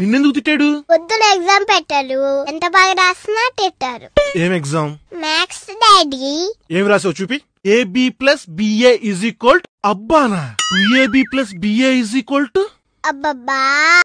నిన్నెందుకు తిట్టాడు పొద్దున ఎగ్జామ్ పెట్టారు ఎంత బాగా రాసినా తిట్టారు ఏం ఎగ్జామ్ మ్యాథ్స్ డాడీ ఏం రాసావు చూపి A B plus B A is equal అబ్బానా A B plus B A is equal to అబ్బబ్బా